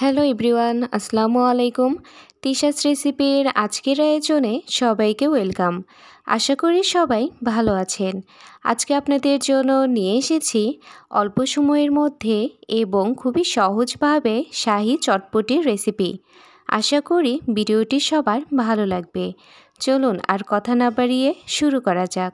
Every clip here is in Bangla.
হ্যালো এভরিওয়ান আসসালামু আলাইকুম তিশাস রেসিপির আজকের আয়োজনে সবাইকে ওয়েলকাম আশা করি সবাই ভালো আছেন আজকে আপনাদের জন্য নিয়ে এসেছি অল্প সময়ের মধ্যে এবং খুবই সহজভাবে শাহি চটপটির রেসিপি আশা করি ভিডিওটি সবার ভালো লাগবে চলুন আর কথা না বাড়িয়ে শুরু করা যাক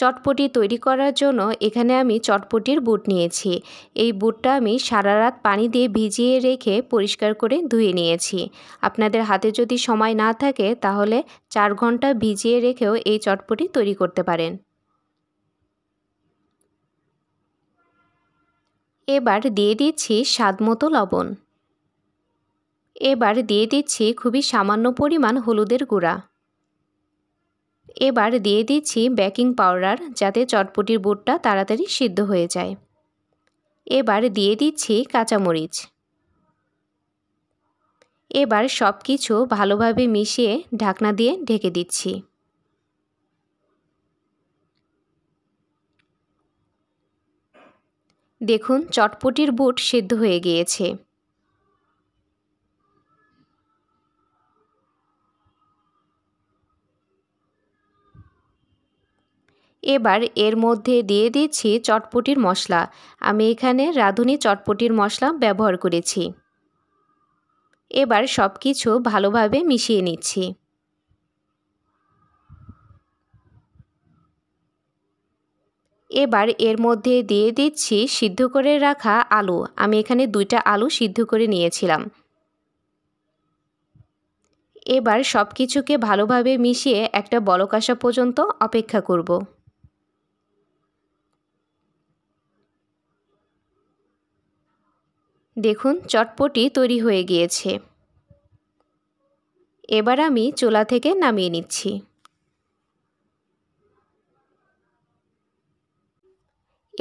চটপটি তৈরি করার জন্য এখানে আমি চটপটির বুট নিয়েছি এই বুটটা আমি সারা রাত পানি দিয়ে ভিজিয়ে রেখে পরিষ্কার করে ধুয়ে নিয়েছি আপনাদের হাতে যদি সময় না থাকে তাহলে চার ঘন্টা ভিজিয়ে রেখেও এই চটপটি তৈরি করতে পারেন এবার দিয়ে দিচ্ছি স্বাদমতো লবণ এবার দিয়ে দিচ্ছি খুবই সামান্য পরিমাণ হলুদের গুঁড়া এবার দিয়ে দিচ্ছি বেকিং পাউডার যাতে চটপটির বুটটা তাড়াতাড়ি সিদ্ধ হয়ে যায় এবার দিয়ে দিচ্ছি কাঁচামরিচ এবার সব কিছু ভালোভাবে মিশিয়ে ঢাকনা দিয়ে ঢেকে দিচ্ছি দেখুন চটপটির বুট সিদ্ধ হয়ে গিয়েছে এবার এর মধ্যে দিয়ে দিচ্ছি চটপটির মশলা আমি এখানে রাঁধুনি চটপটির মশলা ব্যবহার করেছি এবার সব কিছু ভালোভাবে মিশিয়ে নিচ্ছি এবার এর মধ্যে দিয়ে দিচ্ছি সিদ্ধ করে রাখা আলু আমি এখানে দুইটা আলু সিদ্ধ করে নিয়েছিলাম এবার সব কিছুকে ভালোভাবে মিশিয়ে একটা বলকাসা পর্যন্ত অপেক্ষা করব দেখুন চটপটি তৈরি হয়ে গিয়েছে এবার আমি চোলা থেকে নামিয়ে নিচ্ছি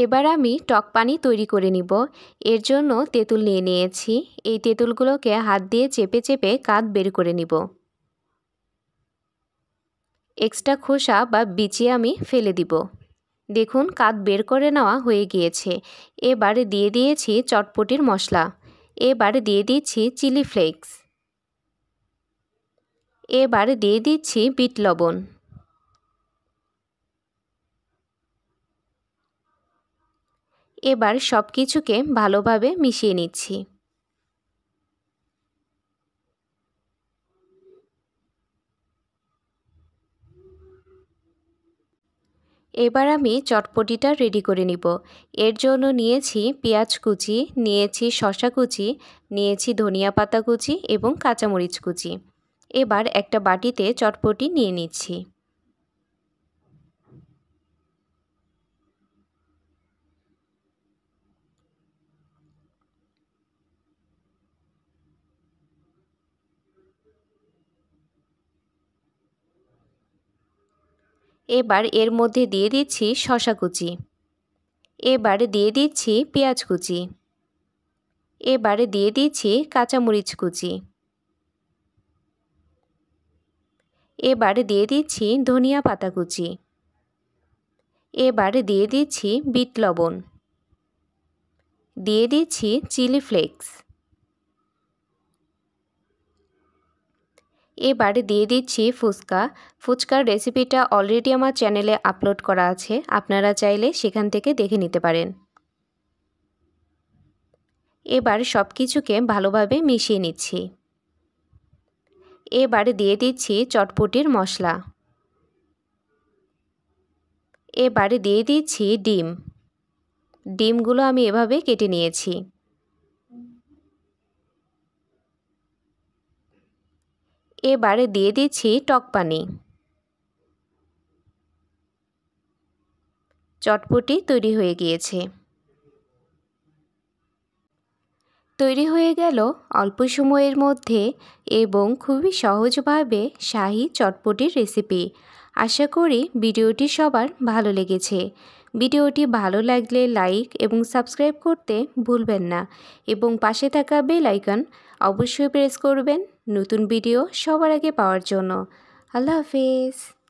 এবার আমি টক পানি তৈরি করে নিব এর জন্য তেঁতুল নিয়ে নিয়েছি এই তেঁতুলগুলোকে হাত দিয়ে চেপে চেপে কাঁধ বের করে নিব এক্সট্রা খোসা বা বিচি আমি ফেলে দিব দেখুন কাত বের করে নেওয়া হয়ে গিয়েছে এবারে দিয়ে দিয়েছি চটপটির মশলা এবারে দিয়ে দিচ্ছি চিলি ফ্লেক্স এবারে দিয়ে দিচ্ছি বিট লবণ এবার সব কিছুকে ভালোভাবে মিশিয়ে নিচ্ছি এবার আমি চটপটিটা রেডি করে নিব এর জন্য নিয়েছি পেঁয়াজ কুচি নিয়েছি শশা কুচি নিয়েছি ধনিয়া পাতা কুচি এবং কাঁচামরিচ কুচি এবার একটা বাটিতে চটপটি নিয়ে নিচ্ছি এবার এর মধ্যে দিয়ে দিচ্ছি শশা কুচি এবার দিয়ে দিচ্ছি পেঁয়াজ কুচি এবারে দিয়ে দিচ্ছি কাঁচামরিচ কুচি এবারে দিয়ে দিচ্ছি ধনিয়া পাতা কুচি এবারে দিয়ে দিচ্ছি বিট লবণ দিয়ে দিচ্ছি চিলি ফ্লেক্স এবার দিয়ে দিচ্ছি ফুচকা ফুচকার রেসিপিটা অলরেডি আমার চ্যানেলে আপলোড করা আছে আপনারা চাইলে সেখান থেকে দেখে নিতে পারেন এবার সব কিছুকে ভালোভাবে মিশিয়ে নিচ্ছি এবার দিয়ে দিচ্ছি চটপটির মশলা এবার দিয়ে দিচ্ছি ডিম ডিমগুলো আমি এভাবে কেটে নিয়েছি এবারে দিয়ে দিচ্ছি টক পানি চটপটি তৈরি হয়ে গিয়েছে তৈরি হয়ে গেল অল্প সময়ের মধ্যে এবং খুবই সহজভাবে শাহি চটপটির রেসিপি আশা করি ভিডিওটি সবার ভালো লেগেছে ভিডিওটি ভালো লাগলে লাইক এবং সাবস্ক্রাইব করতে ভুলবেন না এবং পাশে থাকা বেল আইকন অবশ্যই প্রেস করবেন নতুন ভিডিও সবার আগে পাওয়ার জন্য আল্লাহ হাফিজ